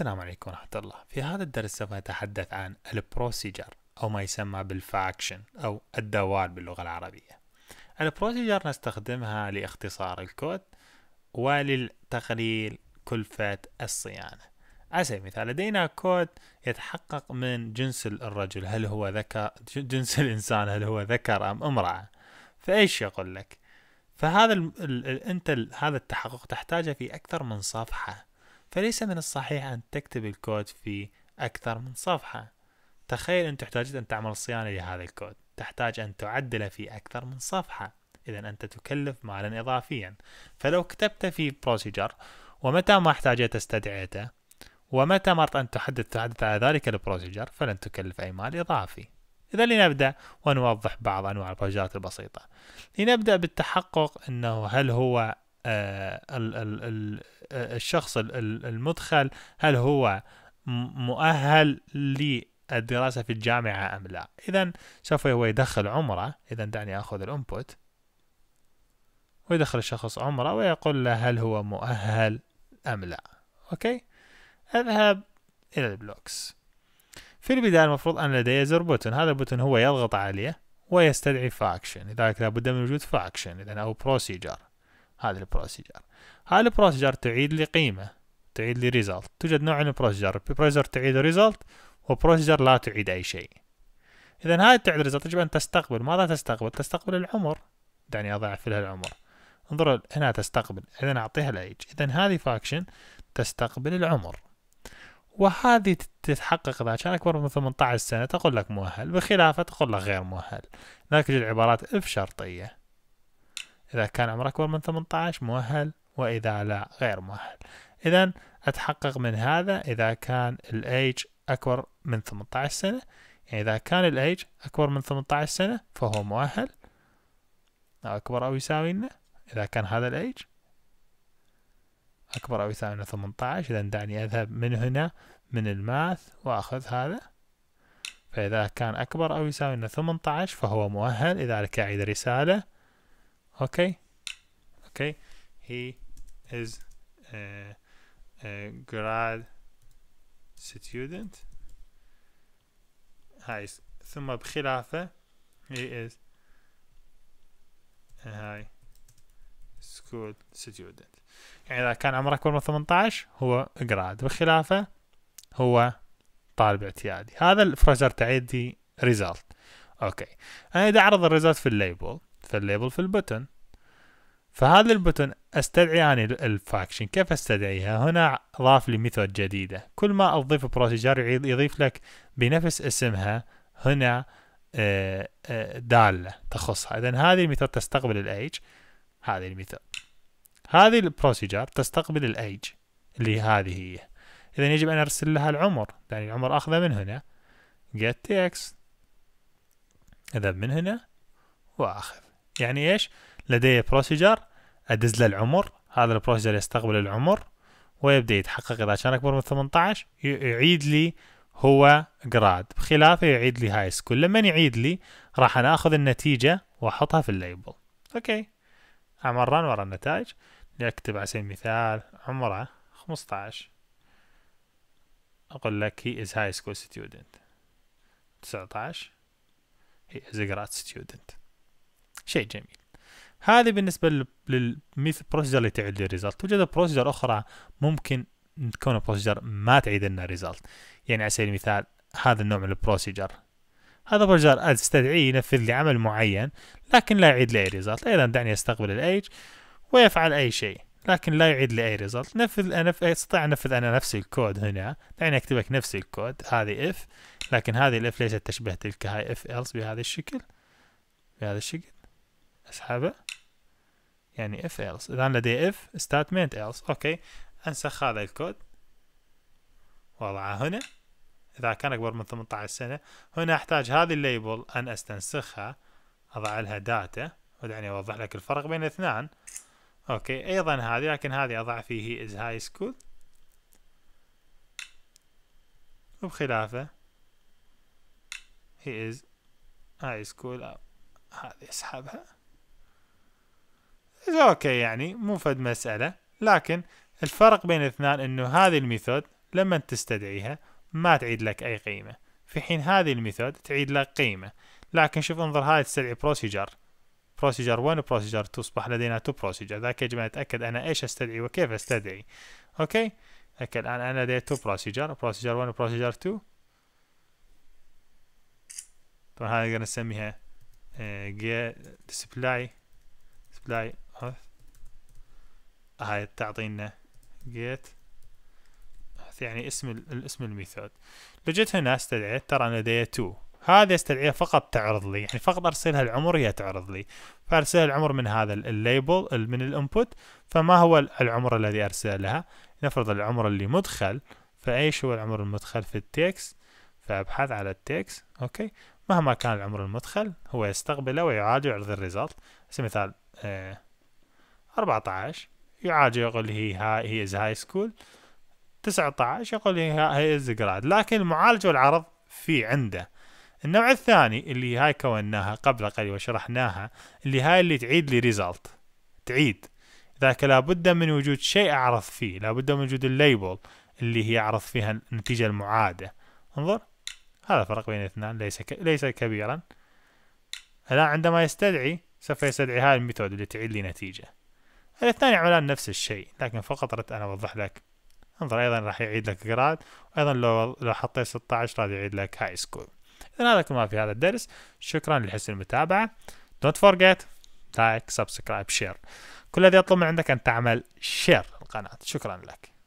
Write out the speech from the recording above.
السلام عليكم ورحمة الله في هذا الدرس سوف نتحدث عن البروسيجر أو ما يسمى بالفاكشن أو الدوال باللغة العربية البروسيجر نستخدمها لاختصار الكود ولتقليل كلفة الصيانة على سبيل المثال لدينا كود يتحقق من جنس الرجل هل هو ذكر جنس الإنسان هل هو ذكر أم امرأة فإيش يقول لك فهذا ال ال ال انت ال هذا التحقق تحتاجه في أكثر من صفحة فليس من الصحيح أن تكتب الكود في أكثر من صفحة تخيل أن تحتاج أن تعمل صيانة لهذا الكود تحتاج أن تعدل في أكثر من صفحة إذا أنت تكلف مالا إضافيا فلو كتبت في بروسيجر ومتى ما احتاجت استدعيته ومتى ما أردت أن تحدث تحدث على ذلك البروسيجر فلن تكلف أي مال إضافي إذا لنبدأ ونوضح بعض أنواع البروسيجرات البسيطة لنبدأ بالتحقق أنه هل هو آه، آه، الشخص المدخل هل هو مؤهل للدراسة في الجامعة أم لا إذا سوف هو يدخل عمره إذا دعني أخذ الأنبوت ويدخل الشخص عمره ويقول له هل هو مؤهل أم لا أوكي أذهب إلى البلوكس في البداية المفروض أن لدي زر بوتن هذا البوتن هو يضغط عليه ويستدعي فاكشن لذلك لابد من وجود فاكشن إذا أو بروسيجر هذه البروسيجر هاي البروسيجر تعيد لي قيمة تعيد لي ريزلت توجد نوعين من البروسيجر بروسيجر تعيد ريزلت وبروسيجر لا تعيد أي شيء إذا هاي تعيد ريزلت يجب أن تستقبل ماذا تستقبل تستقبل العمر دعني أضعف لها العمر انظر هنا تستقبل إذا أعطيها الأيج إذا هذه فاكشن تستقبل العمر وهذه تتحقق إذا كان أكبر من 18 سنة تقول لك مؤهل بخلافه تقول لك غير مؤهل لكن العبارات إف شرطية إذا كان عمره أكبر من 18 مؤهل وإذا لا غير مؤهل إذا أتحقق من هذا إذا كان الأيج أكبر من 18 سنة يعني إذا كان الأيج أكبر من 18 سنة فهو مؤهل أو أكبر أو يساوي لنا إذا كان هذا الأيج أكبر أو يساوي لنا 18 إذا دعني أذهب من هنا من الماث وأخذ هذا فإذا كان أكبر أو يساوي لنا 18 فهو مؤهل لذلك أعيد رسالة okay okay he is a, a grad student هاي ثم بخلافه he is a high school student يعني إذا كان عمره أكبر من 18 هو جراد بخلافه هو طالب اعتيادي هذا الفريزر تعيدي result اوكي انا اذا اعرض الريزلت في الليبل فالليبل في البوتن فهذا البوتن استدعي يعني الفاكشن كيف استدعيها هنا ضاف لي ميثود جديدة كل ما اضيف بروسيجر يضيف لك بنفس اسمها هنا آه، آه، دالة تخصها اذا هذه الميثود تستقبل الايج هذه الميثود هذه البروسيجر تستقبل الايج اللي هذه هي اذا يجب ان ارسل لها العمر يعني العمر اخذه من هنا get text اذهب من هنا واخذ يعني ايش لدي بروسيجر ادز له العمر هذا البروسيجر يستقبل العمر ويبدا يتحقق اذا كان اكبر من 18 يعيد لي هو جراد بخلافه يعيد لي هاي سكول لما يعيد لي راح انا اخذ النتيجه واحطها في الليبل اوكي امرن ورا النتائج نكتب على سبيل المثال عمره 15 اقول لك هي از هاي سكول student 19 هي از جراد grad شيء جميل هذه بالنسبة للميث بروسيجر اللي تعيد لي توجد بروسيجر أخرى ممكن تكون بروسيجر ما تعيد لنا ريزلت يعني على سبيل المثال هذا النوع من البروسيجر هذا بروسيجر استدعيه ينفذ لي عمل معين لكن لا يعيد لي أي ريزلت أيضا دعني أستقبل الأيج ويفعل أي شيء لكن لا يعيد لي أي ريزلت نفذ أنا أستطيع أنفذ أنا نفس الكود هنا دعني اكتب لك نفس الكود هذه إف لكن هذه الإف ليست تشبه تلك هاي إف إلس بهذا الشكل بهذا الشكل اسحبه يعني if else اذا لدي if statement else اوكي انسخ هذا الكود وضعه هنا اذا كان اكبر من 18 سنه هنا احتاج هذه الليبل ان استنسخها اضع لها داتا ودعني اوضح لك الفرق بين الاثنين اوكي ايضا هذه لكن هذه اضع فيه از هاي سكول وبخلافه هي از هاي سكول هذه اسحبها إذا أوكي يعني مو فد مسألة لكن الفرق بين الاثنان أنه هذه الميثود لما تستدعيها ما تعيد لك أي قيمة في حين هذه الميثود تعيد لك قيمة لكن شوف انظر هاي تستدعي بروسيجر بروسيجر 1 وبروسيجر 2 اصبح لدينا 2 بروسيجر ذاك يجب ان اتاكد انا ايش استدعي وكيف استدعي اوكي اتأكد الان انا لدي 2 بروسيجر بروسيجر 1 وبروسيجر 2 طبعا هذه نقدر نسميها سبلاي آه، سبلاي هاي تعطينا جيت يعني اسم الاسم الميثود جيت هنا استدعيت ترى انا لدي 2 هذا استدعيه فقط تعرض لي يعني فقط ارسلها العمر هي تعرض لي فارسلها العمر من هذا الليبل من الانبوت فما هو العمر الذي ارسل لها نفرض العمر اللي مدخل فايش هو العمر المدخل في التكس فابحث على التكس اوكي مهما كان العمر المدخل هو يستقبله ويعاد ويعرض الريزلت مثال آه 14 يعالجه يقول هي هاي از هاي سكول 19 يقول هي هاي از جراد لكن المعالج والعرض في عنده النوع الثاني اللي هاي كوناها قبل قليل وشرحناها اللي هاي اللي تعيد لي ريزلت تعيد ذاك لابد من وجود شيء اعرض فيه لابد من وجود الليبل اللي هي اعرض فيها النتيجه المعاده انظر هذا فرق بين الاثنين ليس ك... ليس كبيرا الان عندما يستدعي سوف يستدعي هاي الميثود اللي تعيد لي نتيجه الاثنان يعملان نفس الشيء لكن فقط ردت انا أوضح لك انظر أيضا راح يعيد لك جراد وأيضا لو لو حطيت 16 راح يعيد لك هاي سكول إذا هذا كل ما في هذا الدرس شكرا لحسن المتابعة دونت فورجيت لايك سبسكرايب شير كل الذي يطلب من عندك أن تعمل شير القناة شكرا لك